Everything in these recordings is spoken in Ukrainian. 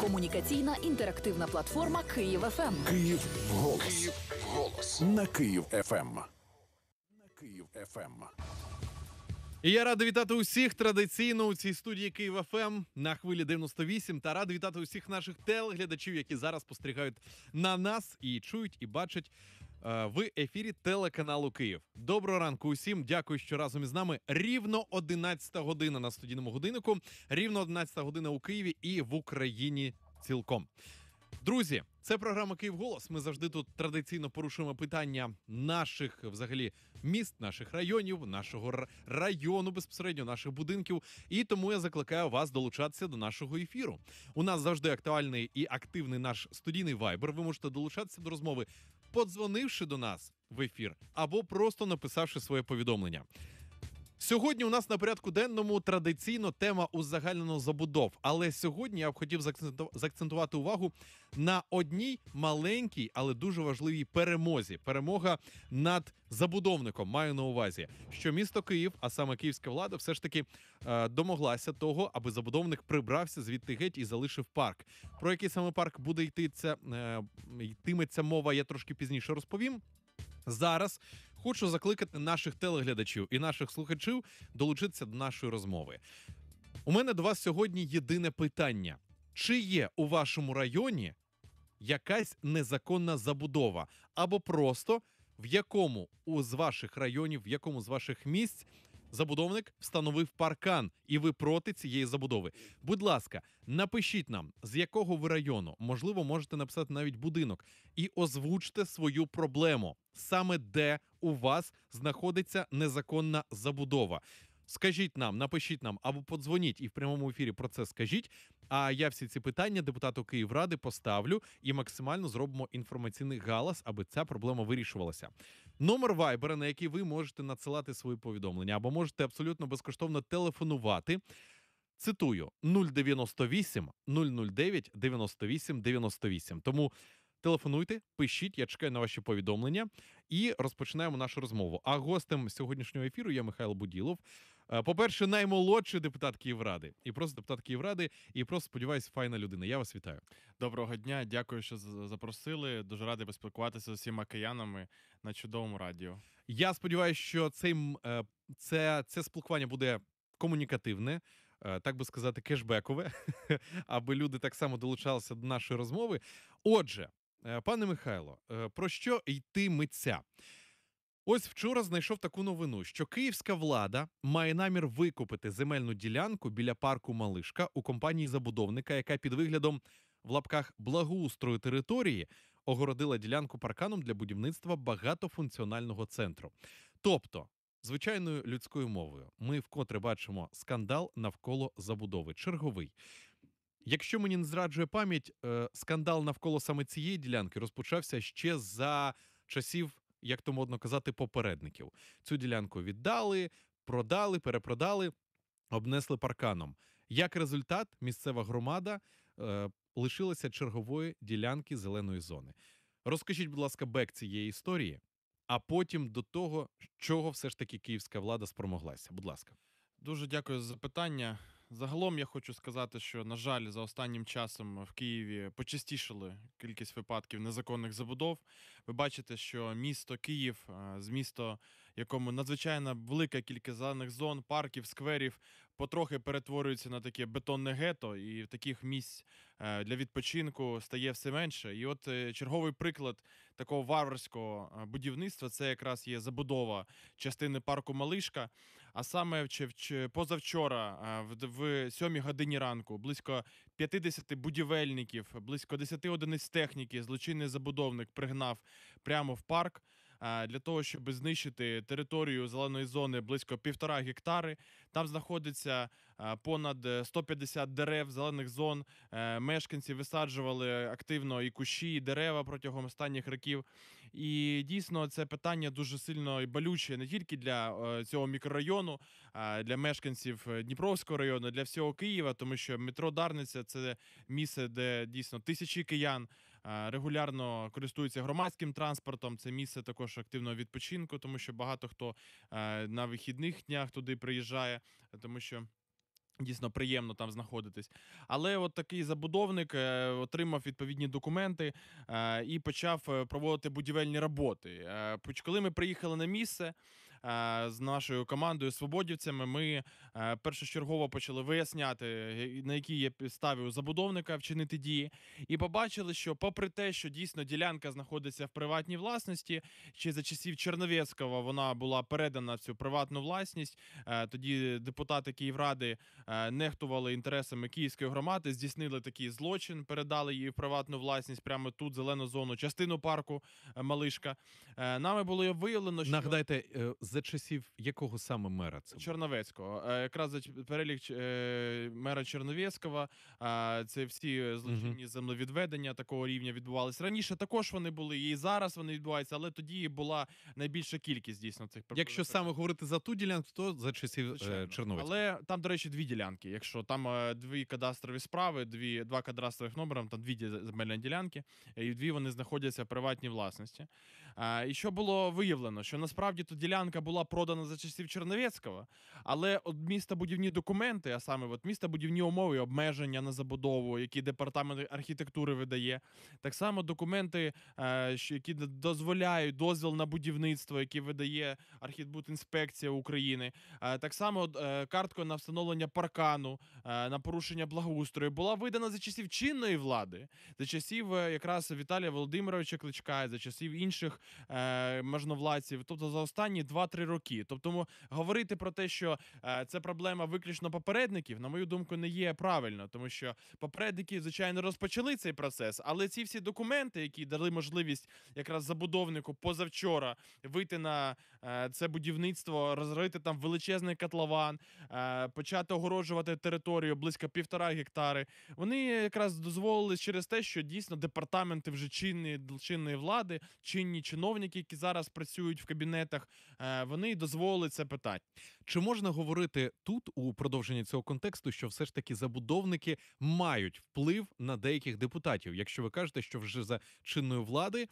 Комунікаційна інтерактивна платформа Київ ФМ. Ем». Київ голос. Київ голос на Київ ФМ. Ем». На Київ ФМ. Ем». І Я радий вітати усіх традиційно у цій студії Київ ФМ на хвилі 98 та радий вітати усіх наших телеглядачів, які зараз спостерігають на нас і чують, і бачать Е, в ефірі телеканалу Київ. Доброго ранку усім. Дякую, що разом із нами. Рівно 11 година на студійному годиннику. Рівно 11 година у Києві і в Україні цілком. Друзі, це програма Київ Голос. Ми завжди тут традиційно порушуємо питання наших взагалі міст, наших районів, нашого району безпосередньо, наших будинків. І тому я закликаю вас долучатися до нашого ефіру. У нас завжди актуальний і активний наш студійний вайбер. Ви можете долучатися до розмови подзвонивши до нас в ефір або просто написавши своє повідомлення. Сьогодні у нас на порядку денному традиційно тема узагальнено забудов. Але сьогодні я б хотів заакцентувати увагу на одній маленькій, але дуже важливій перемозі. Перемога над забудовником. Маю на увазі, що місто Київ, а саме київська влада, все ж таки е, домоглася того, аби забудовник прибрався звідти геть і залишив парк. Про який саме парк буде йти йтися, е, йтиметься мова, я трошки пізніше розповім. Зараз хочу закликати наших телеглядачів і наших слухачів долучитися до нашої розмови. У мене до вас сьогодні єдине питання: чи є у вашому районі якась незаконна забудова або просто в якому з ваших районів, в якому з ваших місць забудовник встановив паркан, і ви проти цієї забудови. Будь ласка, напишіть нам, з якого ви району, можливо, можете написати навіть будинок, і озвучте свою проблему саме де у вас знаходиться незаконна забудова. Скажіть нам, напишіть нам або подзвоніть і в прямому ефірі про це скажіть. А я всі ці питання депутату Київради поставлю і максимально зробимо інформаційний галас, аби ця проблема вирішувалася. Номер вайбера, на який ви можете надсилати свої повідомлення, або можете абсолютно безкоштовно телефонувати. Цитую 098 009 98 98. Тому телефонуйте, пишіть, я чекаю на ваші повідомлення і розпочинаємо нашу розмову. А гостем сьогоднішнього ефіру я Михайло Буділов. Е, по-перше, наймолодший депутат Київради, і просто депутат Київради, і просто сподіваюсь, файна людина. Я вас вітаю. Доброго дня, дякую, що запросили. Дуже радий поспілкуватися з усіма киянами на чудовому радіо. Я сподіваюся, що цей це, це спілкування буде комунікативне. Е, так би сказати, кешбекове, аби люди так само долучалися до нашої розмови. Отже, е, пане Михайло, про що йти митця? Ось вчора знайшов таку новину, що київська влада має намір викупити земельну ділянку біля парку Малишка у компанії забудовника, яка під виглядом в лапках благоустрою території огородила ділянку парканом для будівництва багатофункціонального центру. Тобто, звичайною людською мовою, ми вкотре бачимо скандал навколо забудови. Черговий. Якщо мені не зраджує пам'ять, е, скандал навколо саме цієї ділянки розпочався ще за часів як то модно казати, попередників. Цю ділянку віддали, продали, перепродали, обнесли парканом. Як результат, місцева громада е, лишилася чергової ділянки зеленої зони. Розкажіть, будь ласка, бек цієї історії, а потім до того, чого все ж таки київська влада спромоглася. Будь ласка, дуже дякую за запитання. Загалом я хочу сказати, що на жаль, за останнім часом в Києві почастішили кількість випадків незаконних забудов. Ви бачите, що місто Київ е, з місто, якому надзвичайно велика кількість зелених зон, парків, скверів, потрохи перетворюється на таке бетонне гето, і таких місць е, для відпочинку стає все менше. І от е, черговий приклад такого варварського е, будівництва це якраз є забудова частини парку Малишка. А саме позавчора, в сьомій годині ранку, близько 50 будівельників, близько 10 одиниць техніки, злочинний забудовник пригнав прямо в парк для того, щоб знищити територію зеленої зони близько півтора гектари. Там знаходиться понад 150 е, дерев зелених зон. Е, мешканці висаджували активно і кущі, і дерева протягом останніх років. І дійсно це питання дуже сильно і болюче не тільки для цього мікрорайону, а для мешканців е, Дніпровського району, для всього Києва, тому що метро Дарниця це місце, де дійсно тисячі киян Е, регулярно користуються громадським транспортом. Це місце також активного відпочинку, тому що багато хто е, на вихідних днях туди приїжджає, тому що. Дійсно приємно там знаходитись, але от такий забудовник е, отримав відповідні документи і почав проводити будівельні роботи. Коли ми приїхали на місце, Е, з нашою командою свободівцями ми е, першочергово почали виясняти, е, на якій є підставі у забудовника вчинити дії, і побачили, що, попри те, що дійсно ділянка знаходиться в приватній власності, чи за часів Черновецького вона була передана в цю приватну власність. Тоді депутати Київради нехтували інтересами київської громади, здійснили такий злочин, передали її в приватну власність прямо тут, зелену зону, частину парку Малишка. Нами було виявлено, що нагадайте за часів якого саме мера це Чорновецького. Якраз за перелік е, мера Чорновецького. Це всі е, злочинні землевідведення такого рівня відбувалися. Раніше також вони були, і зараз вони відбуваються, але тоді була найбільша кількість дійсно цих проблем. Якщо саме говорити за ту ділянку, то за часів е, Чорновецького. Але там, до речі, дві ділянки. Якщо там дві кадастрові справи, дві два кадастрових номера, там дві земельні ділянки, і дві вони знаходяться в приватній власності. І що було виявлено, що насправді то ділянка була продана за часів Черновецького, але от будівні документи, а саме от будівні умови, обмеження на забудову, які департамент архітектури видає, так само документи, е, які дозволяють дозвіл на будівництво, які видає архітбудінспекція України, е, так само е, картка на встановлення паркану, на порушення благоустрою була видана за часів чинної влади, за часів якраз Віталія Володимировича Кличка, за часів інших е, можновладців, тобто за останні 2-3 роки. Тобто, говорити про те, що е, це проблема виключно попередників, на мою думку, не є правильно, тому що попередники, звичайно, розпочали цей процес, але ці всі документи, які дали можливість якраз забудовнику позавчора вийти на е, це будівництво, розрити там величезний котлован, е, почати огороджувати територію близько півтора гектари, вони якраз дозволили через те, що дійсно департаменти вже чинні чинної влади чинні чиновники, чиновники, які зараз працюють в кабінетах, е, вони дозволили це питати. Чи можна говорити тут у продовженні цього контексту, що все ж таки забудовники мають вплив на деяких депутатів, якщо ви кажете, що вже за чинною влади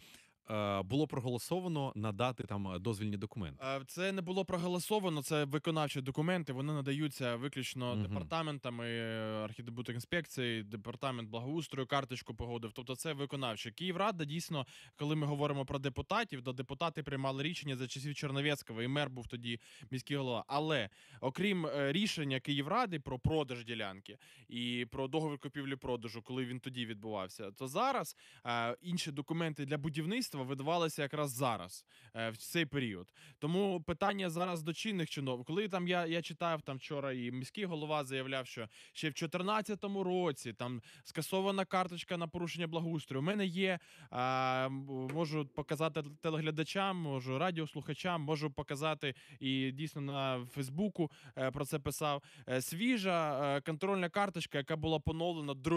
Е, було проголосовано надати там е, дозвільні документи. Е, це не було проголосовано. Це виконавчі документи. Вони надаються виключно угу. департаментами інспекції, департамент благоустрою, карточку погодив. Тобто, це виконавчі Київрада. Дійсно, коли ми говоримо про депутатів, до депутати приймали рішення за часів Черновецького і мер був тоді міський голова. Але окрім рішення Київради про продаж ділянки і про договір купівлі продажу, коли він тоді відбувався, то зараз інші документи для будівництва керівництва видавалися якраз зараз, е, в цей період. Тому питання зараз до чинних чинов. Коли там я я читав там вчора, і міський голова заявляв, що ще в 2014 році там скасована карточка на порушення благоустрою. У мене є а, можу показати телеглядачам, можу радіослухачам, можу показати і дійсно на Фейсбуку е, про це писав. Е, свіжа контрольна карточка, яка була поновлена 2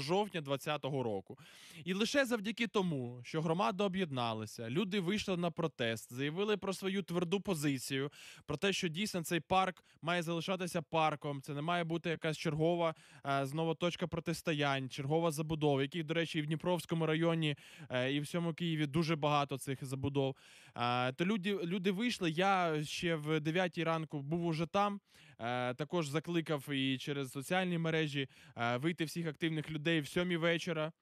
жовтня 2020 року. І лише завдяки тому, що громада об'єдналися. Люди вийшли на протест, заявили про свою тверду позицію, про те, що дійсно цей парк має залишатися парком. Це не має бути якась чергова е, знову точка протистоянь, чергова забудова, яких, до речі, і в Дніпровському районі, е, і в всьому Києві дуже багато цих забудов. Е, то люди люди вийшли. Я ще в 9 ранку був уже там. Також закликав і через соціальні мережі вийти всіх активних людей в 7 вечора.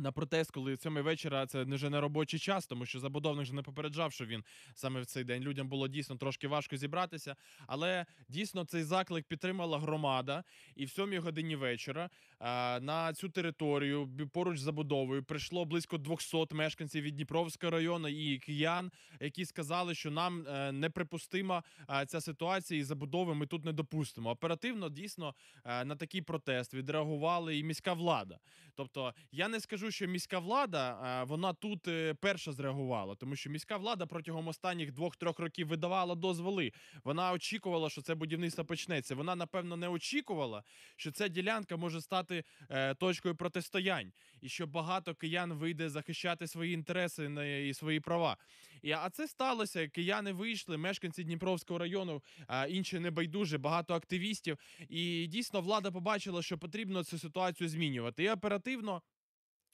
На протест, коли сьомий вечора це вже не робочий час, тому що забудовник вже не попереджав, що він саме в цей день людям було дійсно трошки важко зібратися. Але дійсно цей заклик підтримала громада, і в сьомій годині вечора а, на цю територію поруч з забудовою прийшло близько 200 мешканців від Дніпровського району і киян, які сказали, що нам е, неприпустима ця ситуація і забудови ми тут не допустимо. Оперативно дійсно е, на такий протест відреагували і міська влада. Тобто я не скажу скажу, що міська влада вона тут е, перша зреагувала, тому що міська влада протягом останніх двох-трьох років видавала дозволи. Вона очікувала, що це будівництво почнеться. Вона, напевно, не очікувала, що ця ділянка може стати е, точкою протистоянь, і що багато киян вийде захищати свої інтереси і свої права. І, А це сталося. Кияни вийшли, мешканці Дніпровського району, інші небайдуже, багато активістів. І дійсно влада побачила, що потрібно цю ситуацію змінювати. І оперативно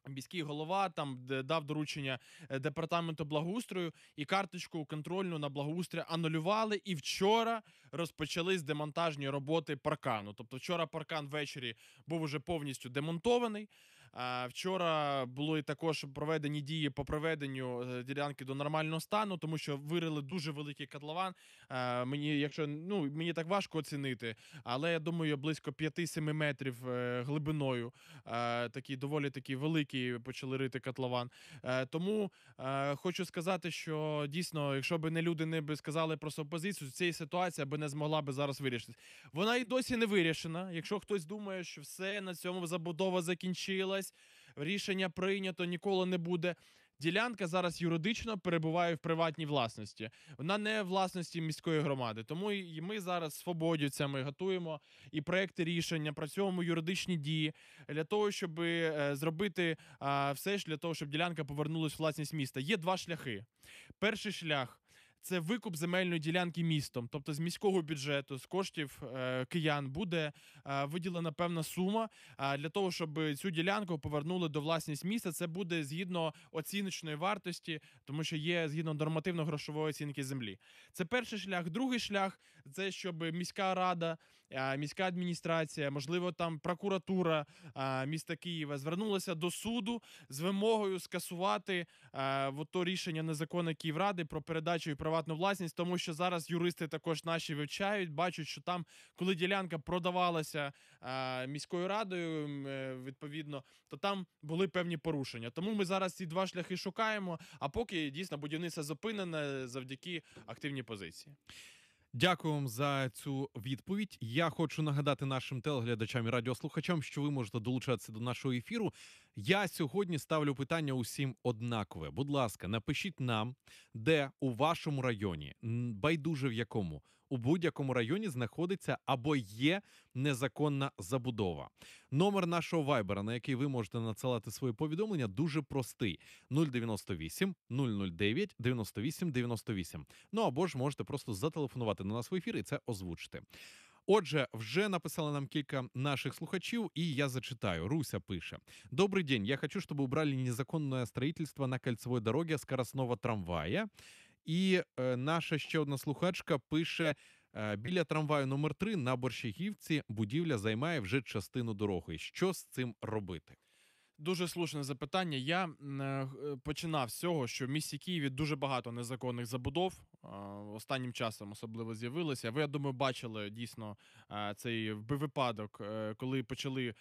Міський голова там дав доручення е, департаменту благоустрою і карточку контрольну на благоустрій анулювали. І вчора розпочались демонтажні роботи паркану. Тобто, вчора паркан ввечері був уже повністю демонтований. Вчора були також проведені дії по проведенню е, ділянки до нормального стану, тому що вирили дуже великий котлован. Е, мені, якщо ну мені так важко оцінити, але я думаю, близько 5-7 метрів е, глибиною. Такі доволі такі великі почали рити котлован. Тому хочу сказати, що дійсно, якщо б не люди не би сказали про опозицію, цієї ситуація би не змогла би зараз вирішитись. Вона і досі не вирішена. Якщо хтось думає, що все на цьому забудова закінчилась відбулась, рішення прийнято, ніколи не буде. Ділянка зараз юридично перебуває в приватній власності. Вона не власності міської громади. Тому і ми зараз свободівцями готуємо і проекти рішення, працюємо юридичні дії для того, щоб е, зробити все ж для того, щоб ділянка повернулася в власність міста. Є два шляхи. Перший шлях це викуп земельної ділянки містом, тобто з міського бюджету, з коштів е, киян буде е, виділена певна сума е, для того, щоб цю ділянку повернули до власність міста. Це буде згідно оціночної вартості, тому що є згідно нормативно-грошової оцінки землі. Це перший шлях. Другий шлях це щоб міська рада міська адміністрація, можливо, там прокуратура міста Києва звернулася до суду з вимогою скасувати в то рішення незаконне Київради про передачу і приватну власність, тому що зараз юристи також наші вивчають, бачать, що там, коли ділянка продавалася міською радою, е, відповідно, то там були певні порушення. Тому ми зараз ці два шляхи шукаємо. А поки дійсно будівництво зупинене завдяки активній позиції. Дякую вам за цю відповідь. Я хочу нагадати нашим телеглядачам і радіослухачам, що ви можете долучатися до нашого ефіру. Я сьогодні ставлю питання усім однакове. Будь ласка, напишіть нам, де у вашому районі, байдуже в якому у будь-якому районі знаходиться або є незаконна забудова. Номер нашого вайбера, на який ви можете надсилати свої повідомлення, дуже простий: 098 009 98 98. Ну або ж можете просто зателефонувати на нас в ефір і це озвучити. Отже, вже написали нам кілька наших слухачів, і я зачитаю. Руся пише: Добрий день. Я хочу, щоб убрали незаконное строительство на кольцевой дороге скоростного трамвая. І е, наша ще одна слухачка пише: е, біля трамваю номер 3 на борщагівці будівля займає вже частину дороги. Що з цим робити? Дуже слушне запитання. Я е, е, починав з цього, що в місті Києві дуже багато незаконних забудов. Останнім часом особливо з'явилося. Ви я думаю, бачили дійсно е, цей випадок, коли почали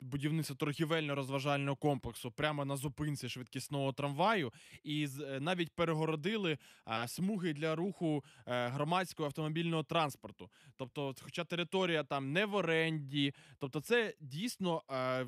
будівництво торгівельно-розважального комплексу прямо на зупинці швидкісного трамваю, і навіть перегородили смуги для руху громадського автомобільного транспорту. Тобто, хоча територія там не в оренді, тобто це дійсно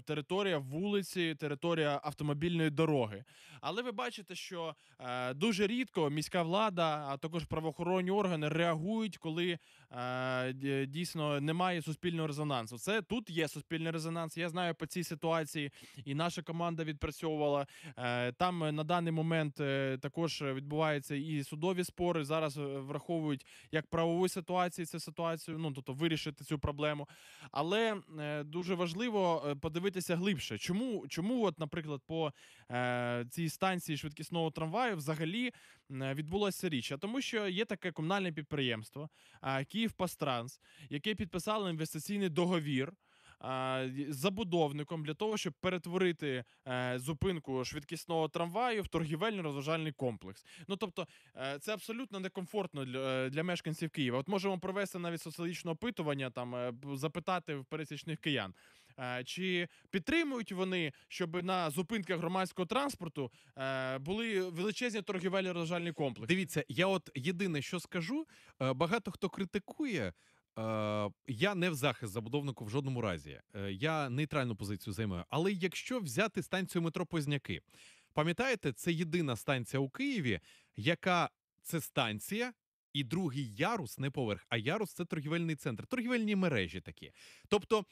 територія вулиць вулиці, територія автомобільної дороги. Але ви бачите, що е, дуже рідко міська влада, а також правоохоронні органи реагують, коли е, дійсно немає суспільного резонансу. Це тут є суспільний резонанс. Я знаю по цій ситуації, і наша команда відпрацьовувала е, там на даний момент. Е, також відбуваються і судові спори зараз е, враховують як правову ситуацію цю ситуацію, ну тобто вирішити цю проблему. Але е, дуже важливо е, подивитися глибше, чому Чому, от, наприклад, по е, цій станції швидкісного трамваю взагалі е, відбулася річ? А тому, що є таке комунальне підприємство е, «Київпастранс», яке підписало інвестиційний договір. Е, забудовником для того, щоб перетворити е, зупинку швидкісного трамваю в торгівельно розважальний комплекс. Ну тобто, це абсолютно некомфортно для для мешканців Києва. От можемо провести навіть соціологічне опитування, там запитати в пересічних киян. Е, чи підтримують вони, щоб на зупинках громадського транспорту е, були величезні торгівельні рожальні комплекси? Дивіться, я от єдине, що скажу, е, багато хто критикує. Я не в захист забудовнику в жодному разі. Я нейтральну позицію займаю. Але якщо взяти станцію метро Позняки, пам'ятаєте, це єдина станція у Києві, яка це станція. І другий ярус не поверх, а ярус це торгівельний центр, торгівельні мережі такі. Тобто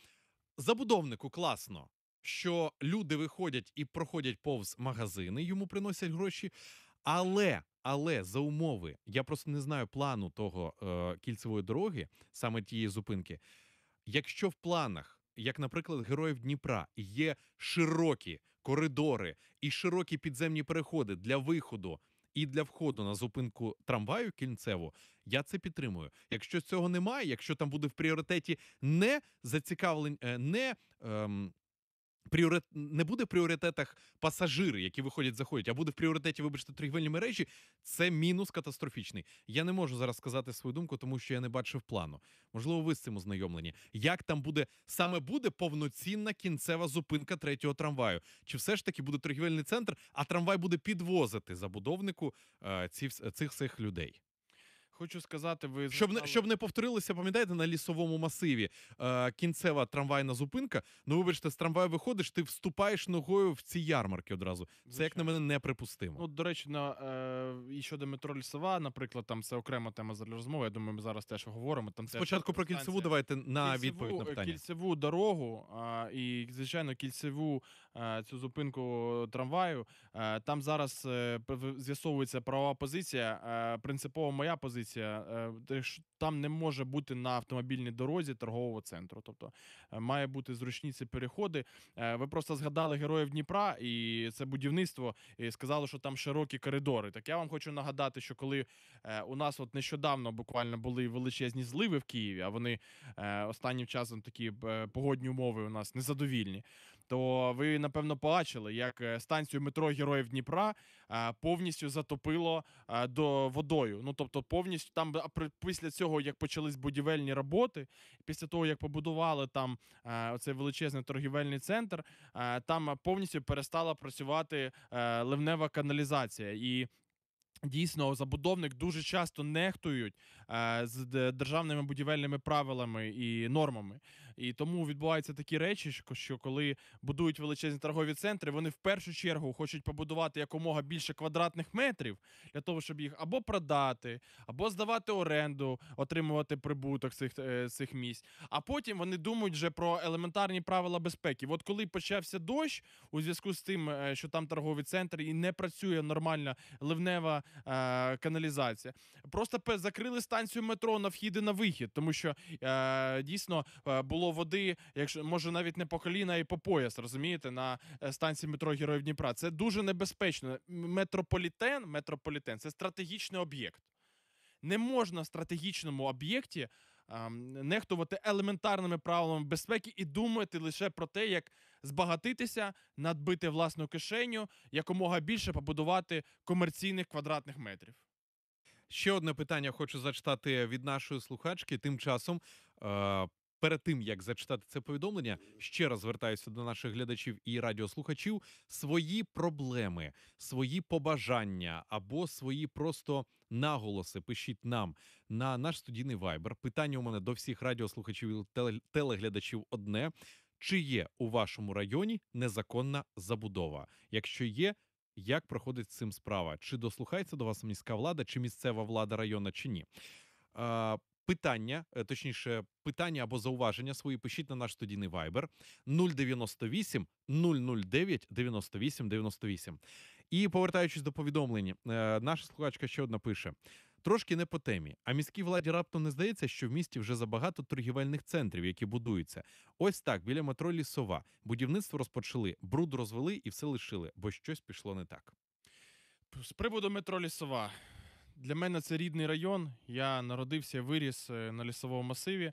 забудовнику класно, що люди виходять і проходять повз магазини, йому приносять гроші. Але але за умови я просто не знаю плану того е, кільцевої дороги, саме тієї зупинки. Якщо в планах, як, наприклад, героїв Дніпра, є широкі коридори і широкі підземні переходи для виходу і для входу на зупинку трамваю кільцеву, я це підтримую. Якщо цього немає, якщо там буде в пріоритеті не зацікавлень, е, не. Ем, Пріорит не буде в пріоритетах пасажири, які виходять, заходять, а буде в пріоритеті, вибачте, торгівельні мережі. Це мінус катастрофічний. Я не можу зараз сказати свою думку, тому що я не бачив плану. Можливо, ви з цим ознайомлені. Як там буде саме буде повноцінна кінцева зупинка третього трамваю? Чи все ж таки буде торгівельний центр? А трамвай буде підвозити забудовнику е, цих цих, цих людей? Хочу сказати, ви щоб не щоб не повторилися, пам'ятаєте на лісовому масиві е, кінцева трамвайна зупинка. Ну вибачте, з трамваю виходиш, ти вступаєш ногою в ці ярмарки одразу. Це як на мене неприпустимо. Ну до речі, на е, і щодо метро лісова, наприклад, там це окрема тема для розмови. Я думаю, ми зараз теж говоримо. Там спочатку про кільцеву. Давайте на кільцеву, відповідь на е, питання. кільцеву дорогу а, і звичайно кільцеву Е, цю зупинку трамваю. Е, там зараз е, з'ясовується правова позиція. Принципово моя позиція. Там не може бути на автомобільній дорозі торгового центру. Тобто має бути зручні ці переходи. Ви просто згадали героїв Дніпра і це будівництво. і Сказали, що там широкі коридори. Так я вам хочу нагадати, що коли у нас от нещодавно буквально були величезні зливи в Києві, а вони останнім часом такі погодні умови у нас незадовільні то ви напевно бачили, як е, станцію метро Героїв Дніпра е, повністю затопило е, до водою. Ну тобто, повністю там після цього, як почались будівельні роботи, після того як побудували там оцей величезний торгівельний центр, там повністю перестала працювати ливнева каналізація і. Дійсно, забудовник дуже часто нехтують Е, з державними будівельними правилами і нормами. І тому відбуваються такі речі, що коли будують величезні торгові центри, вони в першу чергу хочуть побудувати якомога більше квадратних метрів для того, щоб їх або продати, або здавати оренду, отримувати прибуток цих е, цих місць. А потім вони думають вже про елементарні правила безпеки. От коли почався дощ у зв'язку з тим, е, що там торговий центр і не працює нормальна ливнева е каналізація, просто закрили станцію станцію метро на вхід і на вихід, тому що е, дійсно е, було води, якщо може навіть не по коліна і по пояс, розумієте, на е, станції метро Героїв Дніпра. Це дуже небезпечно. Метрополітен, метрополітен це стратегічний об'єкт. Не можна в стратегічному об'єкті е, нехтувати елементарними правилами безпеки і думати лише про те, як збагатитися, надбити власну кишеню, якомога більше побудувати комерційних квадратних метрів. Ще одне питання хочу зачитати від нашої слухачки. Тим часом, е, перед тим як зачитати це повідомлення, ще раз звертаюся до наших глядачів і радіослухачів свої проблеми, свої побажання або свої просто наголоси. Пишіть нам на наш студійний вайбер. Питання у мене до всіх радіослухачів і телеглядачів одне. Чи є у вашому районі незаконна забудова? Якщо є, як проходить з цим справа? Чи дослухається до вас міська влада, чи місцева влада району, чи ні? Е, Питання, точніше, питання або зауваження свої пишіть на наш студійний Viber 098 009 98 98. І повертаючись до повідомлень, е, наша слухачка ще одна пише: Трошки не по темі. А міській владі раптом не здається, що в місті вже забагато торгівельних центрів, які будуються. Ось так біля метро лісова. Будівництво розпочали, бруд розвели і все лишили, бо щось пішло не так. З приводу метро лісова. Для мене це рідний район. Я народився, виріс е, на лісовому масиві.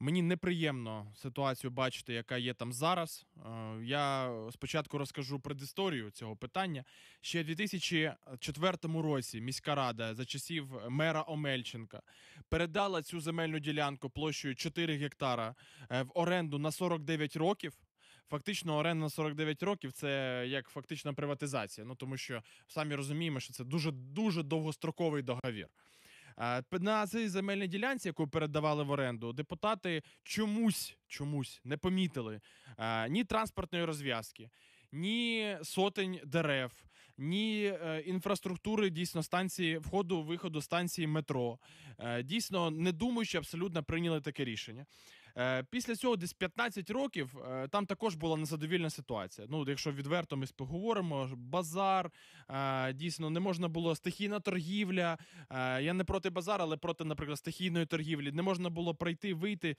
Мені неприємно ситуацію бачити, яка є там зараз. Е, я спочатку розкажу предісторію цього питання. Ще в 2004 році міська рада за часів мера Омельченка передала цю земельну ділянку площею 4 гектара е, в оренду на 49 років. Фактично, оренда на 49 років це як фактична приватизація. Ну тому що самі розуміємо, що це дуже дуже довгостроковий договір. На цій земельній ділянці, яку передавали в оренду, депутати чомусь чомусь не помітили ні транспортної розв'язки, ні сотень дерев, ні е, інфраструктури дійсно станції входу, виходу станції метро. Е, дійсно, не думаючи, абсолютно прийняли таке рішення. Е, після цього десь 15 років е, там також була незадовільна ситуація. Ну, Якщо відверто ми споговоримо, базар е, дійсно не можна було стихійна торгівля. Я не проти базару, але проти, наприклад, стихійної торгівлі. Не можна було пройти, вийти.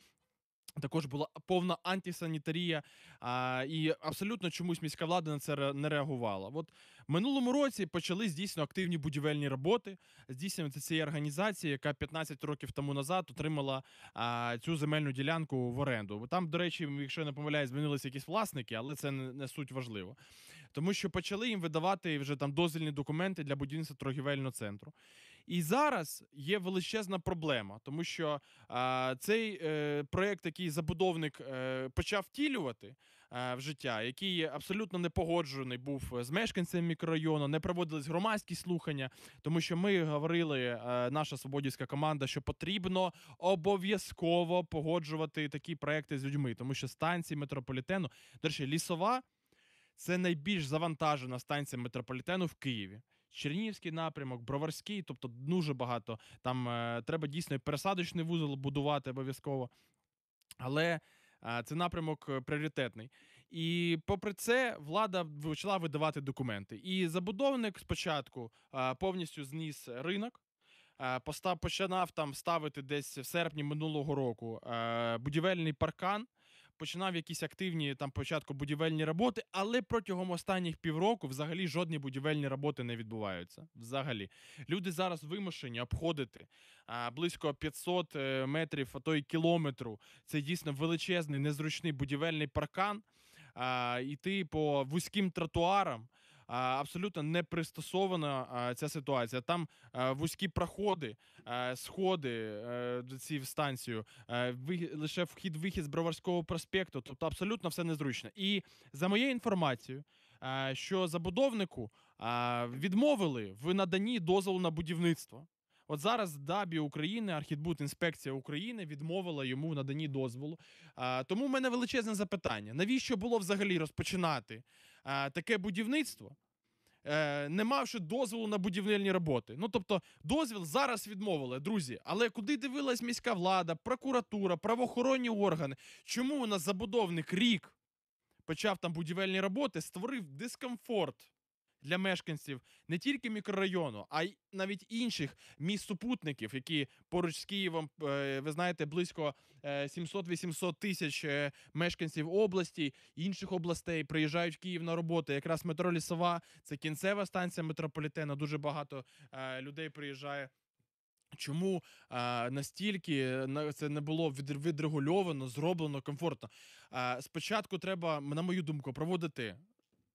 Також була повна антисанітарія, а, і абсолютно чомусь міська влада на це не реагувала. От минулому році почали дійсно активні будівельні роботи. Здійснювати цієї організації, яка 15 років тому назад отримала а, цю земельну ділянку в оренду. там, до речі, якщо я не помиляюсь, змінилися якісь власники, але це не, не суть важливо. Тому що почали їм видавати вже там дозвільні документи для будівництва торгівельного центру. І зараз є величезна проблема, тому що е, цей е, проєкт, який забудовник е, почав втілювати е, в життя, який абсолютно не погоджений був е, з мешканцями мікрорайону, не проводились громадські слухання, тому що ми говорили, е, наша свободівська команда, що потрібно обов'язково погоджувати такі проекти з людьми, тому що станції метрополітену, до речі, лісова. Це найбільш завантажена станція метрополітену в Києві. Чернігівський напрямок, Броварський, тобто дуже багато. Там е, треба дійсно пересадочний вузол будувати обов'язково. Але е, це напрямок е, пріоритетний. І попри це, влада почала видавати документи. І забудовник спочатку повністю зніс ринок. Постав починав там ставити десь в серпні минулого року будівельний паркан починав якісь активні там початку будівельні роботи, але протягом останніх півроку взагалі жодні будівельні роботи не відбуваються. Взагалі, люди зараз вимушені обходити а, близько 500 е, метрів, а то й кілометру. Це дійсно величезний незручний будівельний паркан. А, Іти по вузьким тротуарам, абсолютно не пристосована ця ситуація. Там е, вузькі проходи, е, сходи е, до цієї станцію, лише вхід-вихід з Броварського проспекту. Тобто абсолютно все незручно. І за моєю інформацією, що забудовнику відмовили в наданні дозволу на будівництво. От зараз Дабі України, інспекція України відмовила йому в наданні дозволу. А, Тому в мене величезне запитання: навіщо було взагалі розпочинати таке будівництво, е, не мавши дозволу на будівельні роботи. Ну тобто, дозвіл зараз відмовили, друзі. Але куди дивилась міська влада, прокуратура, правоохоронні органи? Чому у нас забудовник рік почав там будівельні роботи, створив дискомфорт для мешканців не тільки мікрорайону, а й навіть інших міст супутників, які поруч з Києвом, е, ви знаєте, близько 700-800 е, тисяч е, мешканців області інших областей приїжджають в Київ на роботу. Якраз метро Лісова, це кінцева станція метрополітена. Дуже багато людей приїжджає. Чому а, настільки це не було відрегульовано, зроблено комфортно? А, Спочатку треба, на мою думку, проводити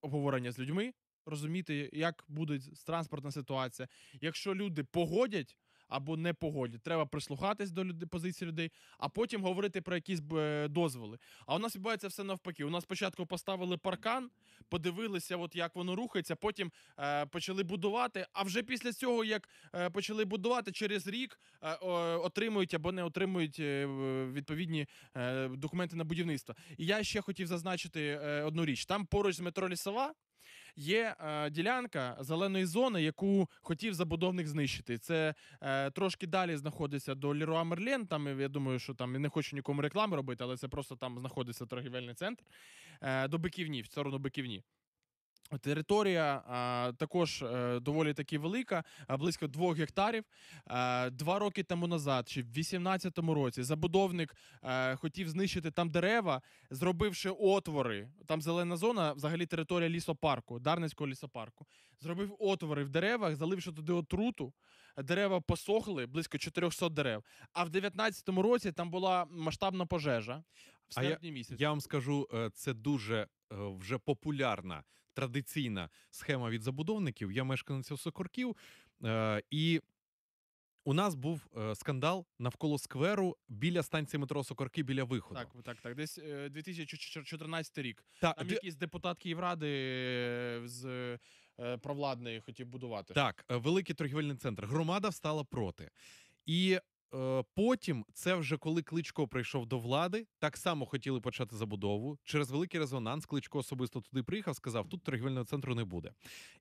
обговорення з людьми, розуміти, як буде транспортна ситуація. Якщо люди погодять. Або не погодять. Треба прислухатись до люди, позиції людей, а потім говорити про якісь е, дозволи. А у нас відбувається все навпаки. У нас спочатку поставили паркан, подивилися, от як воно рухається. Потім е, почали будувати. А вже після цього, як е, почали будувати, через рік е, отримують або не отримують е, відповідні е, документи на будівництво. І я ще хотів зазначити одну річ: там поруч з метро лісова є е, ділянка зеленої зони, яку хотів забудовник знищити. Це е, трошки далі знаходиться до Леруа Мерлен. Там я думаю, що там не хочу нікому реклами робити, але це просто там знаходиться торгівельний центр е, до Биківні, в сторону Биківні. Територія а, також а, е, доволі таки велика, а, близько двох гектарів. А, е, два роки тому назад, чи в 2018 році, забудовник а, е, хотів знищити там дерева, зробивши отвори. Там зелена зона, взагалі територія лісопарку, Дарницького лісопарку. Зробив отвори в деревах, заливши туди отруту. Дерева посохли близько 400 дерев. А в 2019 році там була масштабна пожежа. В серпні місяці. Я вам скажу, це дуже вже популярна традиційна схема від забудовників. Я мешканець Сокорків, е, і у нас був е, скандал навколо скверу біля станції метро Сокорки біля виходу. Так, так, так. Десь 2014 е, рік. Так, Там де... якісь депутатки Київради е, з провладної хотів будувати. Так, великий торгівельний центр. Громада встала проти. І Е, потім це вже коли Кличко прийшов до влади, так само хотіли почати забудову. Через великий резонанс Кличко особисто туди приїхав, сказав: тут торгівельного центру не буде.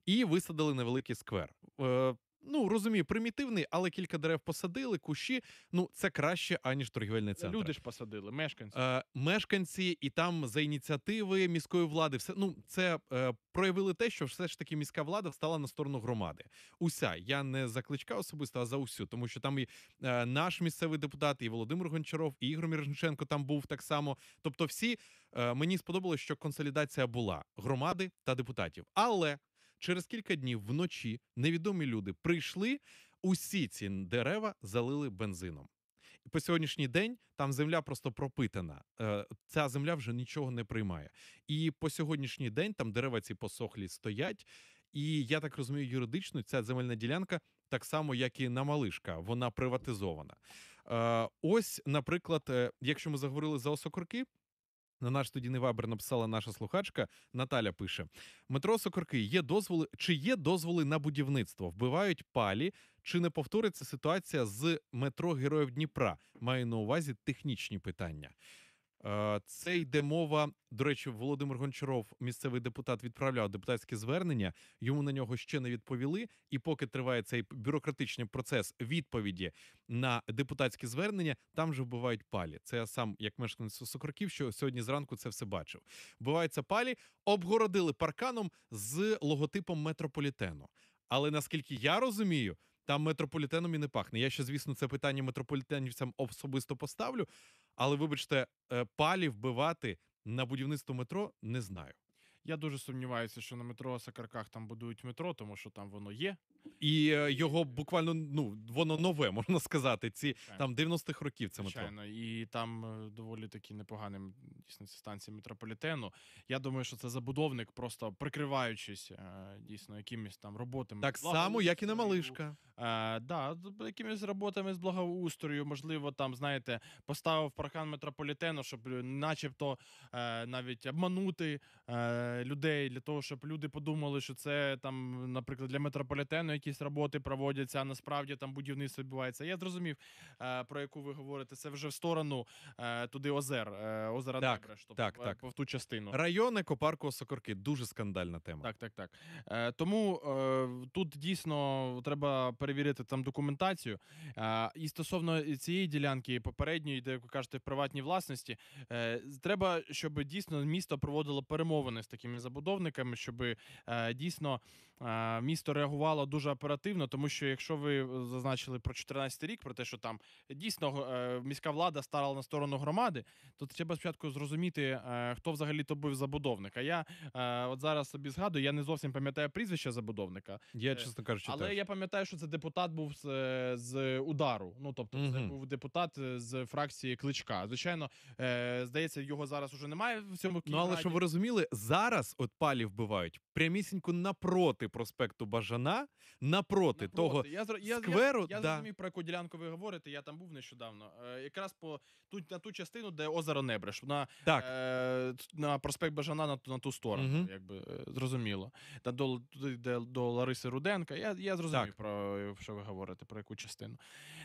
І висадили невеликий сквер. Е, ну розумію, примітивний, але кілька дерев посадили, кущі. Ну це краще аніж торгівельний центр. Люди ж посадили, мешканці Е, мешканці, і там за ініціативи міської влади, все ну це е, проявили те, що все ж таки міська влада стала на сторону громади. Уся я не за кличка особисто, а за усю, тому що там і е, наш місцевий депутат, і Володимир Гончаров, і Ігор Мірошенко там був так само. Тобто, всі е, мені сподобалось, що консолідація була громади та депутатів, але. Через кілька днів вночі невідомі люди прийшли, усі ці дерева залили бензином. І по сьогоднішній день там земля просто пропитана. Е, ця земля вже нічого не приймає. І по сьогоднішній день там дерева ці посохлі стоять. І я так розумію, юридично ця земельна ділянка так само, як і на малишка, вона приватизована. Е, ось, наприклад, е, якщо ми заговорили за осокорки, на наш тоді невабер написала наша слухачка Наталя. Пише: Метро Сокорки, є дозволи, чи є дозволи на будівництво? Вбивають палі, чи не повториться ситуація з метро Героїв Дніпра? Маю на увазі технічні питання. Е, це йде мова. До речі, Володимир Гончаров, місцевий депутат, відправляв депутатське звернення. Йому на нього ще не відповіли. І поки триває цей бюрократичний процес відповіді на депутатські звернення, там вже вбивають палі. Це я сам, як мешканець Сокорків, що сьогодні зранку це все бачив. Вбиваються палі, обгородили парканом з логотипом метрополітену. Але наскільки я розумію, там метрополітеном і не пахне. Я ще, звісно, це питання метрополітенівцям особисто поставлю, але, вибачте, е, палі вбивати на будівництво метро не знаю. Я дуже сумніваюся, що на метро Сакарках там будують метро, тому що там воно є. І е, його буквально ну воно нове, можна сказати. Ці там 90-х років це метро. і там е, доволі такі непоганим дійсно ці станції метрополітену. Я думаю, що це забудовник, просто прикриваючись е, дійсно якимись там роботами. Так само, як і на малишка. Е, да, якимись роботами з благоустрою, можливо, там знаєте, поставив паркан метрополітену, щоб, начебто, е, навіть обманути е, людей для того, щоб люди подумали, що це там, наприклад, для метрополітену якісь роботи проводяться, а насправді там будівництво відбувається. Я зрозумів, е, про яку ви говорите. Це вже в сторону е, туди озер, е, озера так, Дебреш, тобто так, так. в ту частину. Район екопарку Сокорки дуже скандальна тема. Так, так, так. Тому тут дійсно треба перевірити там документацію. І стосовно цієї ділянки, попередньої, де ви кажете, в приватній власності, треба, щоб дійсно місто проводило перемовини з такими забудовниками, щоб дійсно. Е, місто реагувало дуже оперативно, тому що, якщо ви е, зазначили про 14 рік, про те, що там е, дійсно міська влада стала на сторону громади, то треба спочатку зрозуміти, хто взагалі то був забудовник. А я от зараз собі згадую, я не зовсім пам'ятаю прізвище забудовника. Я чесно кажучи, але теж. я пам'ятаю, що це депутат був з, з удару. Ну тобто, угу. це був депутат з фракції кличка. Звичайно, здається, його зараз уже немає в цьому кімнаті. Ну але що ви розуміли, зараз от палі вбивають прямісінько напроти проти проспекту Бажана, напроти, напроти. того я, я, скверу. Я, я да. зрозумів, про яку ділянку ви говорите. Я там був нещодавно. Е, якраз по тут на ту частину, де озеро Небреш, на так. Е, на проспект Бажана на, на ту сторону, угу. якби е, зрозуміло. Та до туди, де до Лариси Руденка. Я я зрозумів так. про що ви говорите, про яку частину.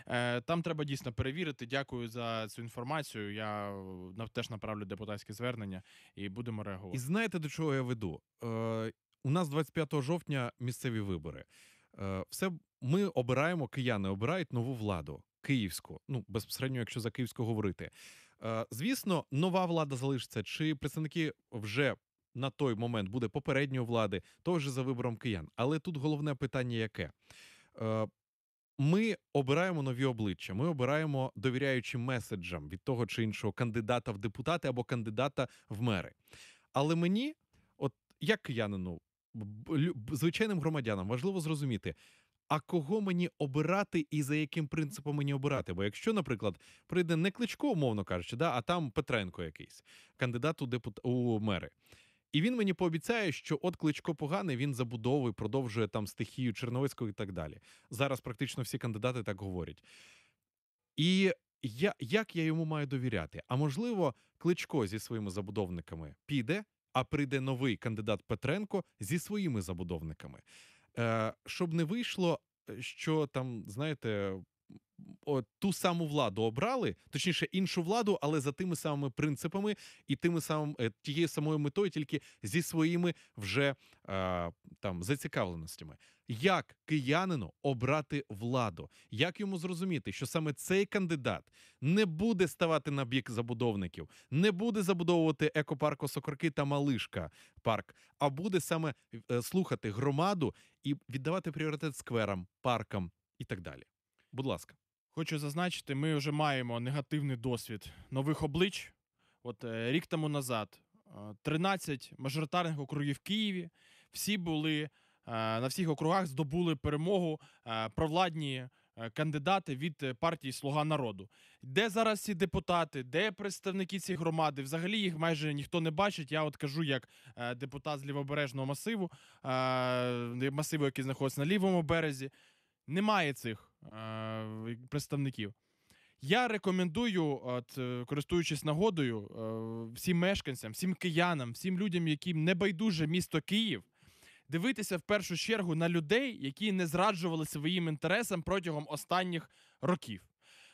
Е, Там треба дійсно перевірити. Дякую за цю інформацію. Я е, теж направлю депутатське звернення і будемо реагувати. І знаєте, до чого я веду? Е, у нас 25 жовтня місцеві вибори. Е, все ми обираємо, кияни обирають нову владу київську. Ну безпосередньо, якщо за київську говорити. Е, звісно, нова влада залишиться чи представники вже. На той момент буде попередньої влади, теж за вибором киян. Але тут головне питання яке? Е, ми обираємо нові обличчя, ми обираємо довіряючи меседжам від того чи іншого кандидата в депутати або кандидата в мери. Але мені, от як киянину, звичайним громадянам важливо зрозуміти. А кого мені обирати і за яким принципом мені обирати? Бо якщо, наприклад, прийде не кличко, умовно кажучи, да, а там Петренко якийсь кандидат у депутат у мери, і він мені пообіцяє, що от кличко поганий, він забудовує, продовжує там стихію Черновицького і так далі. Зараз практично всі кандидати так говорять. І я, як я йому маю довіряти? А можливо, кличко зі своїми забудовниками піде а прийде новий кандидат Петренко зі своїми забудовниками. Е, Щоб не вийшло, е, що там, знаєте, от ту саму владу обрали, точніше іншу владу, але за тими самими принципами і тими самим е, тією самою метою, тільки зі своїми вже е, там зацікавленостями як киянину обрати владу, як йому зрозуміти, що саме цей кандидат не буде ставати на бік забудовників, не буде забудовувати екопарк Осокорки та Малишка парк, а буде саме е, слухати громаду і віддавати пріоритет скверам, паркам і так далі. Будь ласка, хочу зазначити, ми вже маємо негативний досвід нових облич. От е, рік тому назад 13 е, мажоритарних округів в Києві всі були. Е, на всіх округах здобули перемогу е, провладні е, кандидати від партії Слуга народу. Де зараз ці депутати, де представники цієї громади? Взагалі їх майже ніхто не бачить. Я от кажу, як депутат з лівобережного масиву, масиву, який знаходиться на лівому березі. Немає цих представників. Я рекомендую, от, користуючись нагодою, всім мешканцям, всім киянам, всім людям, яким не байдуже місто Київ, дивитися в першу чергу на людей, які не зраджували своїм інтересам протягом останніх років.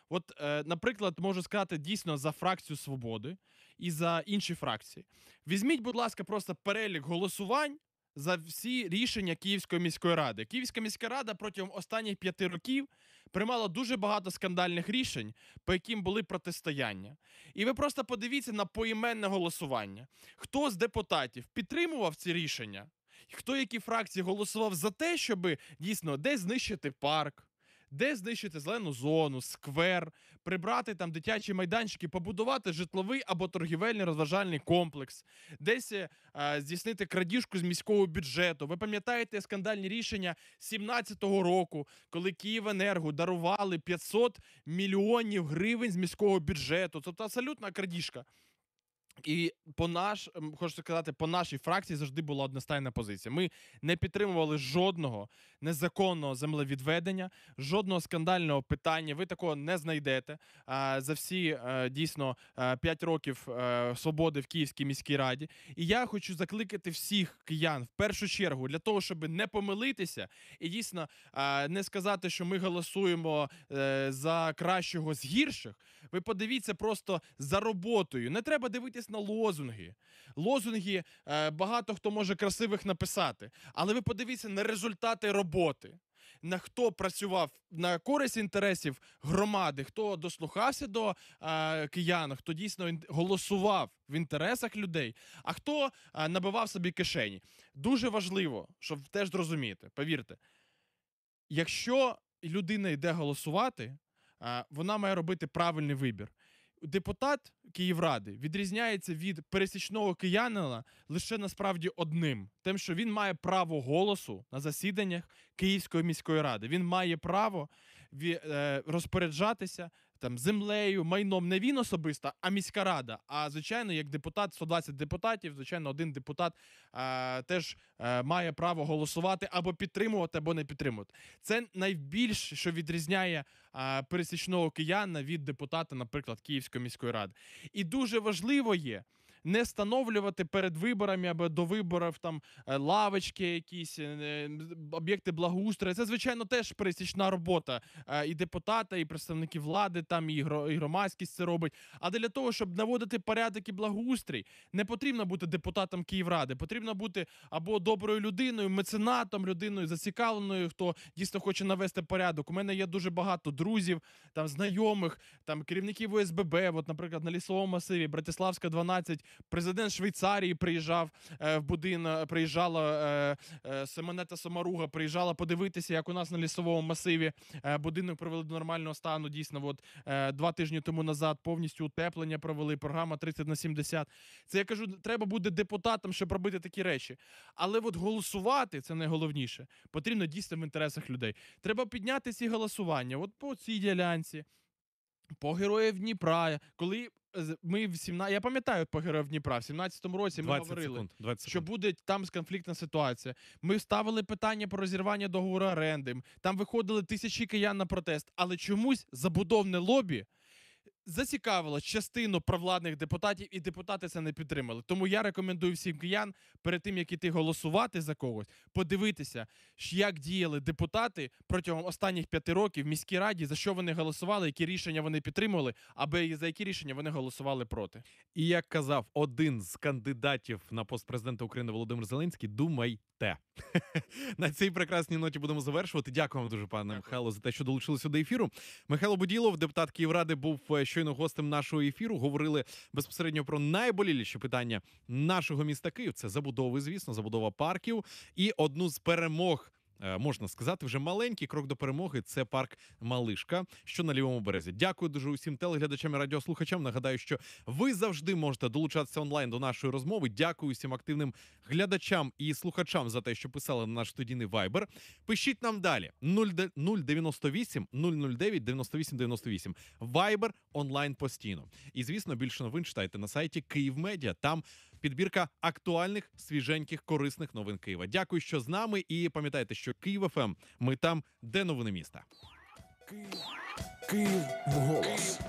От, е, наприклад, можу сказати дійсно за фракцію свободи і за інші фракції. Візьміть, будь ласка, просто перелік голосувань за всі рішення Київської міської ради. Київська міська рада протягом останніх п'яти років приймала дуже багато скандальних рішень, по яким були протистояння. І ви просто подивіться на поіменне голосування. Хто з депутатів підтримував ці рішення? хто які фракції голосував за те, щоб дійсно десь знищити парк. Де знищити зелену зону, сквер, прибрати там дитячі майданчики, побудувати житловий або торгівельний розважальний комплекс, десь е, здійснити крадіжку з міського бюджету. Ви пам'ятаєте скандальні рішення 17-го року, коли Київенерго дарували 500 мільйонів гривень з міського бюджету? Тобто абсолютна крадіжка. І по наш ем, хочу сказати, по нашій фракції завжди була одностайна позиція. Ми не підтримували жодного незаконного землевідведення, жодного скандального питання. Ви такого не знайдете. А За всі е, дійсно е, п'ять років е, свободи в Київській міській раді. І я хочу закликати всіх киян в першу чергу для того, щоб не помилитися і дійсно не сказати, що ми голосуємо за кращого з гірших. Ви подивіться просто за роботою. Не треба дивитися сподівайтесь на лозунги. Лозунги е, багато хто може красивих написати, але ви подивіться на результати роботи. На хто працював на користь інтересів громади, хто дослухався до е, киян, хто дійсно голосував в інтересах людей, а хто е, набивав собі кишені. Дуже важливо, щоб теж зрозуміти, повірте, якщо людина йде голосувати, е, вона має робити правильний вибір депутат Київради відрізняється від пересічного киянина лише насправді одним: тим, що він має право голосу на засіданнях Київської міської ради. Він має право е, розпоряджатися там землею, майном не він особисто, а міська рада. А звичайно, як депутат, 120 депутатів, звичайно, один депутат е, теж е, має право голосувати або підтримувати, або не підтримувати. Це найбільше, що відрізняє е, пересічного кияна від депутата, наприклад, Київської міської ради. І дуже важливо є не встановлювати перед виборами або до виборів там е, лавочки, якісь е, об'єкти благоустрою. Це звичайно теж пересічна робота е, і депутата, і представників влади, там і громадськість це робить. А для того, щоб наводити порядок і благоустрій, не потрібно бути депутатом Київради, потрібно бути або доброю людиною, меценатом, людиною зацікавленою, хто дійсно хоче навести порядок. У мене є дуже багато друзів, там знайомих, там керівників ОСББ. От, наприклад, на лісовому масиві Братиславська, 12, Президент Швейцарії приїжджав е, в будинок, приїжджала е, е, Семенета Самаруга, приїжджала подивитися, як у нас на лісовому масиві будинок провели до нормального стану. Дійсно, от два тижні тому назад повністю утеплення провели. Програма 30 на 70. Це я кажу, треба буде депутатам, щоб робити такі речі. Але от голосувати це найголовніше. Потрібно дійсно в інтересах людей. Треба підняти ці голосування. От по цій ділянці. По героїв Дніпра, коли ми в 17... Я пам'ятаю по героїв Дніпра, в 17-му році ми говорили, секунд, 20 секунд. що буде там конфліктна ситуація. Ми ставили питання про розірвання договору оренди. Там виходили тисячі киян на протест, але чомусь забудовне лобі зацікавило частину провладних депутатів, і депутати це не підтримали. Тому я рекомендую всім киян перед тим, як іти голосувати за когось, подивитися, як діяли депутати протягом останніх п'яти років в міській раді, за що вони голосували, які рішення вони підтримували, аби за які рішення вони голосували проти. І як казав один з кандидатів на пост президента України Володимир Зеленський, думай те. На цій прекрасній ноті будемо завершувати. Дякую вам дуже, пане Михайло, за те, що долучилися до ефіру. Михайло Буділов, депутат Київради, був е, щойно гостем нашого ефіру. Говорили безпосередньо про найболіліші питання нашого міста Київ. Це забудови, звісно, забудова парків і одну з перемог. Е, можна сказати, вже маленький крок до перемоги. Це парк Малишка, що на лівому березі. Дякую дуже усім телеглядачам і радіослухачам. Нагадаю, що ви завжди можете долучатися онлайн до нашої розмови. Дякую всім активним глядачам і слухачам за те, що писали на наш студійний вайбер. Пишіть нам далі 098 009 98 98. Вайбер онлайн постійно. І звісно, більше новин читайте на сайті Київ Медіа Там підбірка актуальних свіженьких корисних новин Києва. Дякую, що з нами. І пам'ятайте, що Київ ФМ. Ем ми там, де новини міста. Київ Київ голос.